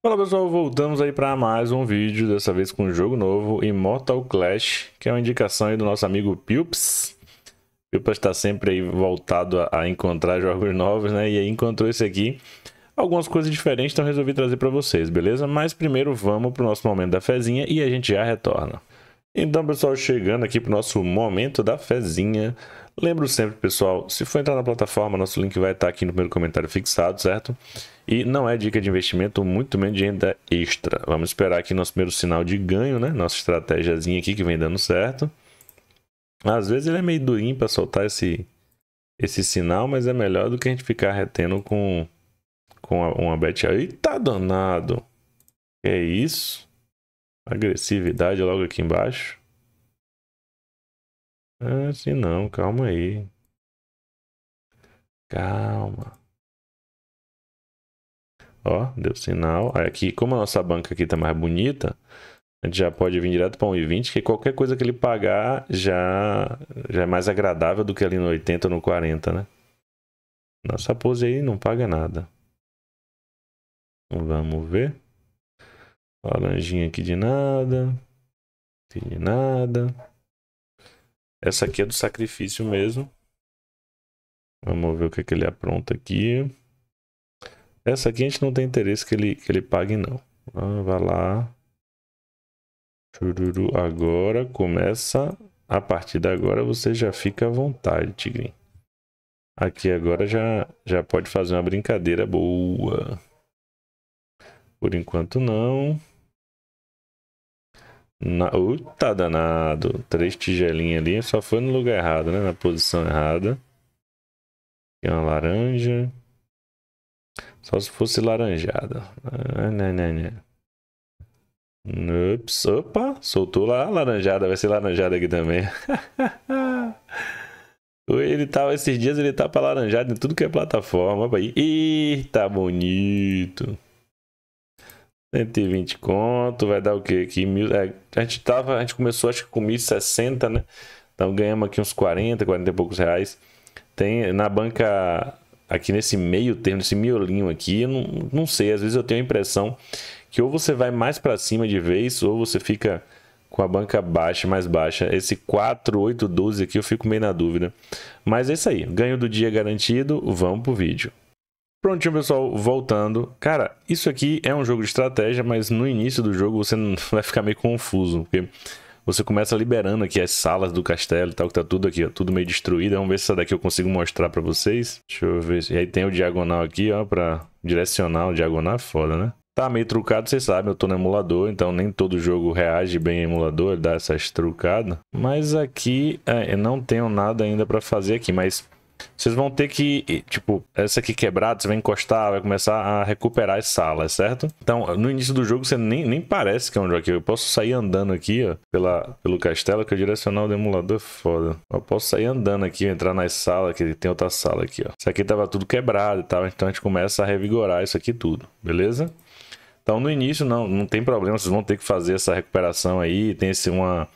Fala pessoal, voltamos aí para mais um vídeo, dessa vez com um jogo novo, Immortal Clash, que é uma indicação aí do nosso amigo Pilps. Pilps está sempre aí voltado a, a, encontrar jogos novos, né? E aí encontrou esse aqui. Algumas coisas diferentes, então resolvi trazer para vocês, beleza? Mas primeiro vamos para o nosso momento da fezinha e a gente já retorna. Então, pessoal, chegando aqui para o nosso momento da fezinha. Lembro sempre, pessoal, se for entrar na plataforma, nosso link vai estar aqui no primeiro comentário fixado, certo? E não é dica de investimento, muito menos de renda extra. Vamos esperar aqui nosso primeiro sinal de ganho, né? Nossa estratégiazinha aqui que vem dando certo. Às vezes ele é meio durinho para soltar esse, esse sinal, mas é melhor do que a gente ficar retendo com, com uma bet. Eita tá danado! É isso? Agressividade logo aqui embaixo. Ah, sim, não, calma aí. Calma. Ó, deu sinal. Aí aqui, como a nossa banca aqui tá mais bonita, a gente já pode vir direto para 1,20, que qualquer coisa que ele pagar já, já é mais agradável do que ali no 80 ou no 40, né? Nossa pose aí não paga nada. Vamos ver. Laranjinha aqui de nada. De nada. Essa aqui é do sacrifício mesmo. Vamos ver o que, é que ele apronta aqui. Essa aqui a gente não tem interesse que ele, que ele pague, não. Ah, vai lá. Chururu. Agora começa. A partir de agora você já fica à vontade, Tigrinho. Aqui agora já, já pode fazer uma brincadeira boa. Por enquanto não. Na... Uta tá danado. Três tigelinhas ali. Só foi no lugar errado, né? Na posição errada. Tem uma laranja. Só se fosse laranjada. não, não, não. Ups, opa, soltou lá a laranjada, vai ser laranjada aqui também. ele tava, esses dias ele tá pra laranjada em tudo que é plataforma. Opa, eita, bonito. 120 conto, vai dar o quê? Aqui, mil, é, a gente tava, a gente começou acho que com 1.060, né? Então ganhamos aqui uns 40, 40 e poucos reais. Tem na banca aqui nesse meio termo, nesse miolinho aqui, eu não, não sei, às vezes eu tenho a impressão que ou você vai mais para cima de vez ou você fica com a banca baixa, mais baixa. Esse 4, 8, 12 aqui eu fico meio na dúvida. Mas é isso aí, ganho do dia garantido, vamos pro vídeo. Prontinho, pessoal, voltando. Cara, isso aqui é um jogo de estratégia, mas no início do jogo você vai ficar meio confuso, porque você começa liberando aqui as salas do castelo e tal, que tá tudo aqui, ó, tudo meio destruído. Vamos ver se essa daqui eu consigo mostrar pra vocês. Deixa eu ver. E aí tem o diagonal aqui, ó, pra direcionar o diagonal, é foda, né? Tá meio trucado, vocês sabem, eu tô no emulador, então nem todo jogo reage bem em emulador, dá essas trucadas. Mas aqui, é, eu não tenho nada ainda pra fazer aqui, mas vocês vão ter que, tipo, essa aqui quebrada, você vai encostar, vai começar a recuperar as salas, certo? Então, no início do jogo, você nem, nem parece que é um jogo aqui. Eu posso sair andando aqui, ó, pela, pelo castelo, que é o direcional do emulador é foda. Eu posso sair andando aqui, entrar nas salas, que tem outra sala aqui, ó. Isso aqui tava tudo quebrado e tal, então a gente começa a revigorar isso aqui tudo, beleza? Então, no início, não, não tem problema, vocês vão ter que fazer essa recuperação aí, tem esse uma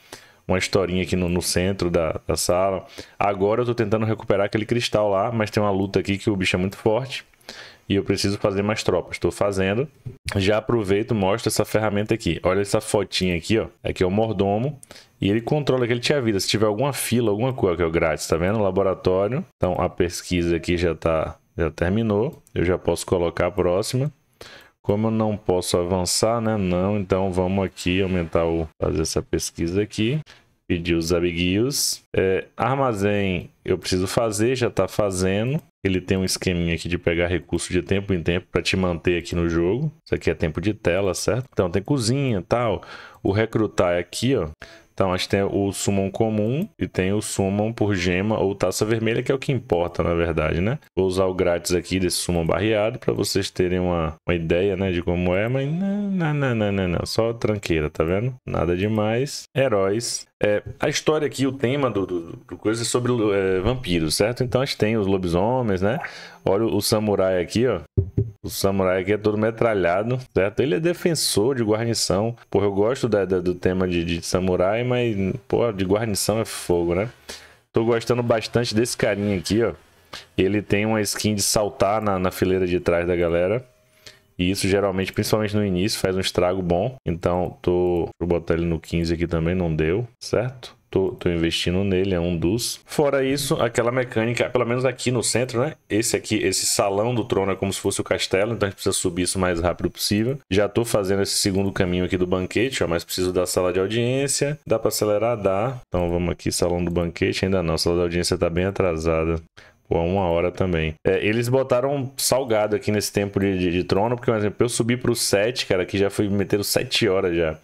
uma historinha aqui no, no centro da, da, sala. Agora eu tô tentando recuperar aquele cristal lá, mas tem uma luta aqui que o bicho é muito forte. E eu preciso fazer mais tropas. Estou fazendo. Já aproveito, mostro essa ferramenta aqui. Olha essa fotinha aqui, ó. Aqui é o mordomo. E ele controla que ele tinha vida. Se tiver alguma fila, alguma coisa, que é o grátis, tá vendo? Laboratório. Então a pesquisa aqui já tá já terminou. Eu já posso colocar a próxima. Como eu não posso avançar, né? Não, então vamos aqui aumentar o... Fazer essa pesquisa aqui. Pedir os abiguios. É, armazém eu preciso fazer, já está fazendo. Ele tem um esqueminha aqui de pegar recurso de tempo em tempo para te manter aqui no jogo. Isso aqui é tempo de tela, certo? Então tem cozinha e tal. O recrutar é aqui, ó. Então, a gente tem o summon comum e tem o summon por gema ou taça vermelha, que é o que importa, na verdade, né? Vou usar o grátis aqui desse summon barreado para vocês terem uma, uma ideia, né, de como é, mas não, não, não, não, não, não. só tranqueira, tá vendo? Nada demais. Heróis. É, a história aqui, o tema do, do, do coisa é sobre é, vampiros, certo? Então a gente tem os lobisomens, né? Olha o samurai aqui, ó. O samurai aqui é todo metralhado, certo? Ele é defensor de guarnição. Porra, eu gosto da, da, do tema de, de samurai, mas, porra, de guarnição é fogo, né? Tô gostando bastante desse carinha aqui, ó. Ele tem uma skin de saltar na, na fileira de trás da galera. E isso geralmente, principalmente no início, faz um estrago bom. Então, tô. Vou botar ele no 15 aqui também, não deu, certo? Tô, tô, investindo nele, é um dos. Fora isso, aquela mecânica, pelo menos aqui no centro, né? Esse aqui, esse salão do trono é como se fosse o castelo, então a gente precisa subir isso o mais rápido possível. Já tô fazendo esse segundo caminho aqui do banquete, ó, mas preciso da sala de audiência. Dá para acelerar? Dá. Então vamos aqui, salão do banquete. Ainda não, a sala de audiência tá bem atrasada a uma hora também. É, eles botaram salgado aqui nesse tempo de, de, de trono, porque, por exemplo, eu subi pro 7, cara, que já foi meter 7 horas já.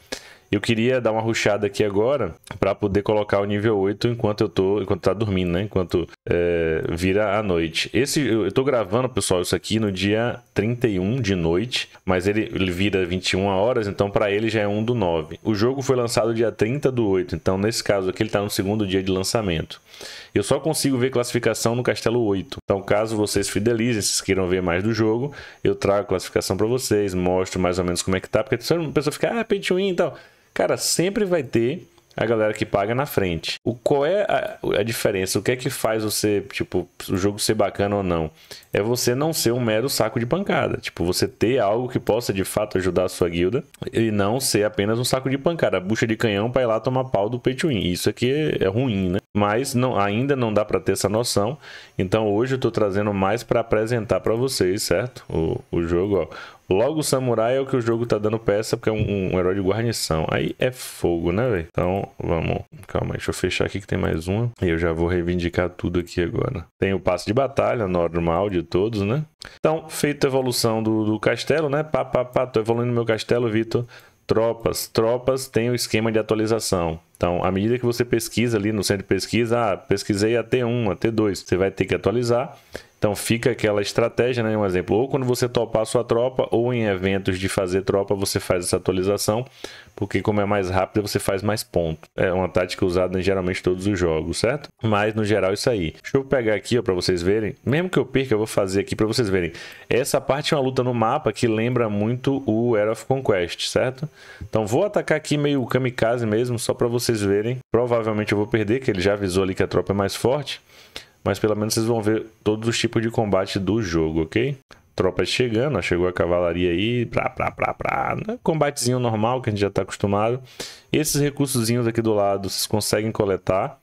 Eu queria dar uma ruxada aqui agora para poder colocar o nível 8 enquanto eu tô, enquanto tá dormindo, né? Enquanto é, vira a noite. Esse eu tô gravando, pessoal, isso aqui no dia 31 de noite, mas ele, ele vira 21 horas, então para ele já é 1 do 9. O jogo foi lançado dia 30 do 8, então nesse caso aqui ele tá no segundo dia de lançamento. Eu só consigo ver classificação no Castelo 8. Então, caso vocês fidelizem, se queiram ver mais do jogo, eu trago classificação para vocês, mostro mais ou menos como é que tá, porque a pessoa fica, ah, pay to win e então. tal. Cara, sempre vai ter a galera que paga na frente. O qual é a, a, diferença? O que é que faz você, tipo, o jogo ser bacana ou não? É você não ser um mero saco de pancada. Tipo, você ter algo que possa de fato ajudar a sua guilda e não ser apenas um saco de pancada, bucha de canhão para ir lá tomar pau do pay win. Isso aqui é, é ruim, né? Mas não, ainda não dá para ter essa noção. Então hoje eu tô trazendo mais para apresentar para vocês, certo? O, o jogo, ó. Logo, o samurai é o que o jogo tá dando peça, porque é um, um herói de guarnição. Aí é fogo, né, velho? Então, vamos. Calma aí, deixa eu fechar aqui que tem mais uma. E eu já vou reivindicar tudo aqui agora. Tem o passo de batalha, normal de todos, né? Então, feita a evolução do, do castelo, né? Pá, pá, pá, tô evoluindo meu castelo, Vitor tropas. Tropas tem o esquema de atualização. Então, à medida que você pesquisa ali no centro de pesquisa, ah, pesquisei a T1, a T2, você vai ter que atualizar. Então fica aquela estratégia, né? Um exemplo, ou quando você topar sua tropa, ou em eventos de fazer tropa, você faz essa atualização, porque como é mais rápida, você faz mais ponto. É uma tática usada em geralmente todos os jogos, certo? Mas no geral isso aí. Deixa eu pegar aqui, ó, para vocês verem. Mesmo que eu perca, eu vou fazer aqui para vocês verem. Essa parte é uma luta no mapa que lembra muito o Era of Conquest, certo? Então vou atacar aqui meio kamikaze mesmo, só para vocês verem. Provavelmente eu vou perder, que ele já avisou ali que a tropa é mais forte mas pelo menos vocês vão ver todos os tipos de combate do jogo, ok? Tropas chegando, chegou a cavalaria aí, pra, pra, pra, pra. Né? Combatezinho normal que a gente já está acostumado. Esses recursos aqui do lado vocês conseguem coletar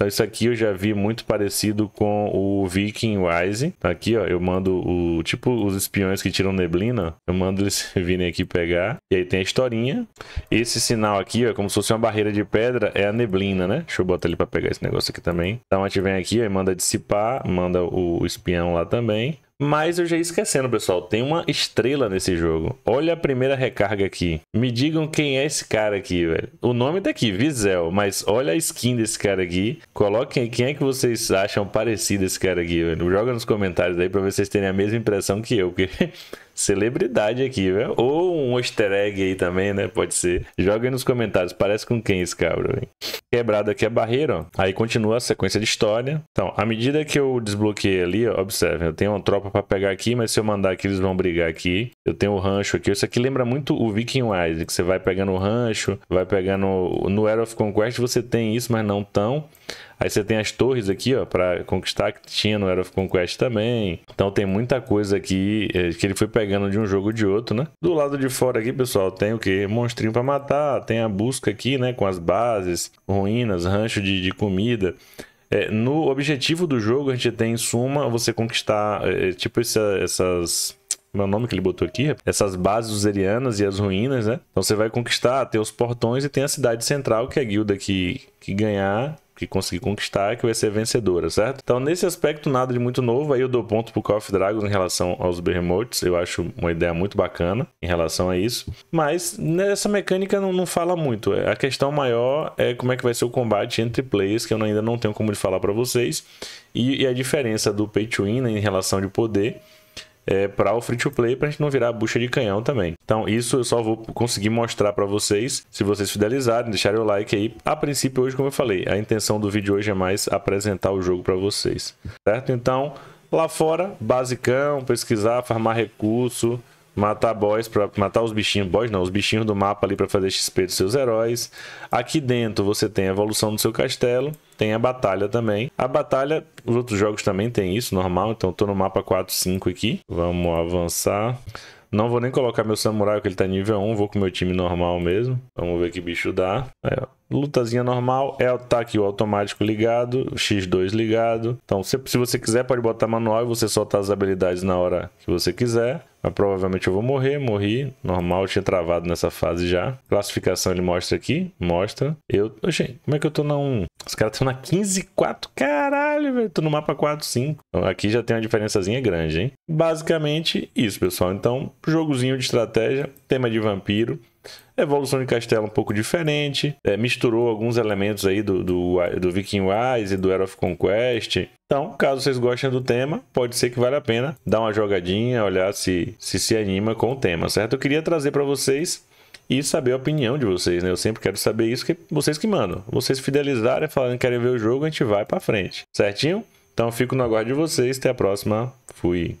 então isso aqui eu já vi muito parecido com o Viking Wise. Tá aqui, ó, eu mando o tipo os espiões que tiram neblina, eu mando eles virem aqui pegar. E aí tem a historinha. Esse sinal aqui, ó, é como se fosse uma barreira de pedra, é a neblina, né? Deixa eu botar ele para pegar esse negócio aqui também. Então a gente vem aqui, ó, e manda dissipar, manda o espião lá também. Mas eu já ia esquecendo, pessoal. Tem uma estrela nesse jogo. Olha a primeira recarga aqui. Me digam quem é esse cara aqui, velho. O nome tá aqui, Vizel. Mas olha a skin desse cara aqui. Coloquem quem é que vocês acham parecido esse cara aqui, velho. Joga nos comentários aí pra vocês terem a mesma impressão que eu. Porque celebridade aqui, velho. Ou um easter egg aí também, né? Pode ser. Joga aí nos comentários. Parece com quem esse cabra, velho? Quebrado aqui a barreira, ó. Aí continua a sequência de história. Então, à medida que eu desbloqueei ali, ó, observe, eu tenho uma tropa para pegar aqui, mas se eu mandar aqui, eles vão brigar aqui. Eu tenho o rancho aqui. Isso aqui lembra muito o Viking Wise, que você vai pegando o rancho, vai pegando... No Era of Conquest você tem isso, mas não tão... Aí você tem as torres aqui, ó, para conquistar que tinha no Era of Conquest também. Então tem muita coisa aqui é, que ele foi pegando de um jogo ou de outro, né? Do lado de fora aqui, pessoal, tem o que? Monstrinho para matar, tem a busca aqui, né, com as bases, ruínas, rancho de, de comida. É, no objetivo do jogo, a gente tem em suma você conquistar é, tipo essa, essas meu é nome que ele botou aqui? Essas bases userianas e as ruínas, né? Então você vai conquistar, ter os portões e tem a cidade central, que é a guilda que, que ganhar que conseguir conquistar, que vai ser vencedora, certo? Então, nesse aspecto, nada de muito novo. Aí eu dou ponto pro Call of Dragons em relação aos Behemoths. Eu acho uma ideia muito bacana em relação a isso. Mas nessa né, mecânica não, não fala muito. A questão maior é como é que vai ser o combate entre players, que eu ainda não tenho como de falar para vocês. E, e a diferença do Pay to Win né, em relação de poder é, para o free to play para a gente não virar bucha de canhão também. Então, isso eu só vou conseguir mostrar para vocês se vocês fidelizarem, deixarem o like aí. A princípio, hoje, como eu falei, a intenção do vídeo hoje é mais apresentar o jogo para vocês, certo? Então, lá fora, basicão, pesquisar, farmar recurso matar boys para matar os bichinhos, boys não, os bichinhos do mapa ali para fazer XP dos seus heróis. Aqui dentro você tem a evolução do seu castelo, tem a batalha também. A batalha, os outros jogos também tem isso, normal, então tô no mapa 4, 5 aqui. Vamos avançar. Não vou nem colocar meu samurai, porque ele tá nível 1, vou com meu time normal mesmo. Vamos ver que bicho dá. Aí, ó. Lutazinha normal, é tá aqui o automático ligado, X2 ligado. Então, se, se você quiser, pode botar manual e você soltar as habilidades na hora que você quiser. Mas provavelmente eu vou morrer, morri. Normal, tinha travado nessa fase já. Classificação ele mostra aqui, mostra. Eu, gente, como é que eu tô na 1? Os caras estão na 15, 4, caralho, velho. Tô no mapa 4, 5. Então, aqui já tem uma diferençazinha grande, hein? Basicamente isso, pessoal. Então, jogozinho de estratégia, tema de vampiro evolução de Castelo um pouco diferente, é, misturou alguns elementos aí do, do, do Viking Wise e do Era of Conquest. Então, caso vocês gostem do tema, pode ser que valha a pena dar uma jogadinha, olhar se se, se anima com o tema, certo? Eu queria trazer para vocês e saber a opinião de vocês, né? Eu sempre quero saber isso, que vocês que mandam. Vocês fidelizarem, falando que querem ver o jogo, a gente vai para frente, certinho? Então, fico no aguardo de vocês. Até a próxima. Fui.